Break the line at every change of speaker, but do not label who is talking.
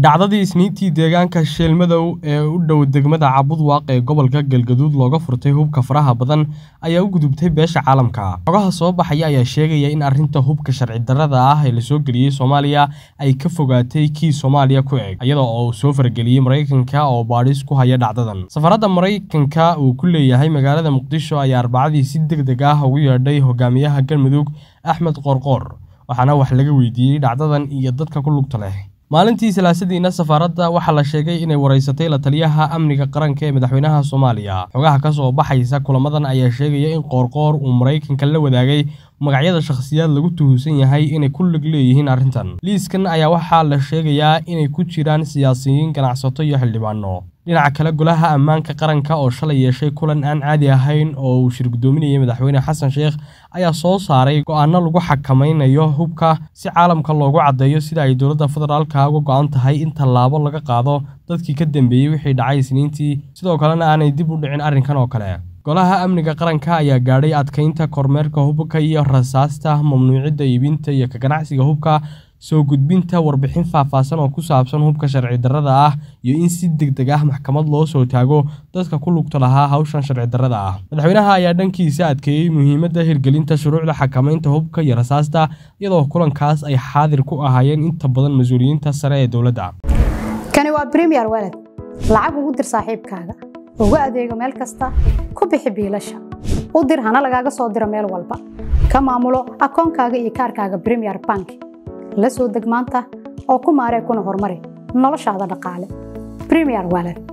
dhacdadii isniintii deegaanka sheelmadow ee u dhow degmada cabud waaq ee gobolka galgaduud looga furtay hubka faraha badan ayaa u gudubtay beesha caalamka xogaha soo baxaya ayaa sheegaya in arrinta hubka sharci darrada ah ee lasoo geliyey soomaaliya ay ka fogaatay kii soomaaliya ku eg iyada oo uu soo farageliyey maraykanka oo baadhis ku haya dhacdadan safaradda maraykanka uu ku leeyahay magaalada muqdisho ayaa arbacadii si deg deg ah ugu yeedhay hogaamiyaha galmudug axmed qoorqoor waxaana wax laga weydiiyey dhacdadan iyo dadka ku lugta leh maalintii salaasadiina safaaradda waxaa la sheegay inay waraysatay la taliyaha amniga qaranka ee madaxweynaha soomaaliya xogaha ka soo baxaysa kulamadan ayaa sheegaya in qoorqoor uu maraykanka la wadaagay magacyada shakhsiyaad lagu tuhuusan yahay inay ku lig leeyihiin arrintan liiskan ayaa waxaa la sheegayaa inay ku jiraan siyaasiyiin ganacsato iyo xildhibaano dhinaca kale golaha ammaanka qaranka oo shalay yeeshay kulan aan caadi ahayn oo uu shirgudoominayay madaxweyne xasan sheekh ayaa soo saaray go lagu xakamaynayo hubka si caalamka loogu caddeeyo sida ay dowladda federaalka uga go'an tahay in tallaabo laga qaado dadkii ka dambeeyey wixii dhacay isniintii sidoo kalena aanay dib u dhicin arrinkan oo kale golaha amniga qaranka ayaa gaadhay adkaynta kormeerka hubka iyo rasaasta mamnuucidda iibinta iyo ka ganacsiga hubka soo gudbinta warbixin faahfaahsan oo ku saabsan hubka sharci darada ah iyo in si deg deg ah maxkamad loo soo taago dadka ku lugta lahaa hawshan sharci darada ah madaxweynaha ayaa dhankiisa adkeeyey muhiimadda hirgelinta shuruucda xakamaynta hubka iyo rasaasta iyadoo kulankaas ay xaadir ku ahaayeen inta badan mas-uuliyiinta sare ee dowladda
kani waa bremier weled lacag ugu dir saaxiibkaaga uga adeego meel kasta ku bixi biilasha u dir hana lagaaga soo diro meel walba ka maamulo akoonkaaga iyo kaarkaaga bremier bank la soo deg maanta oo ku maaree kuna horumari noloshaada dhaqaale bremier walan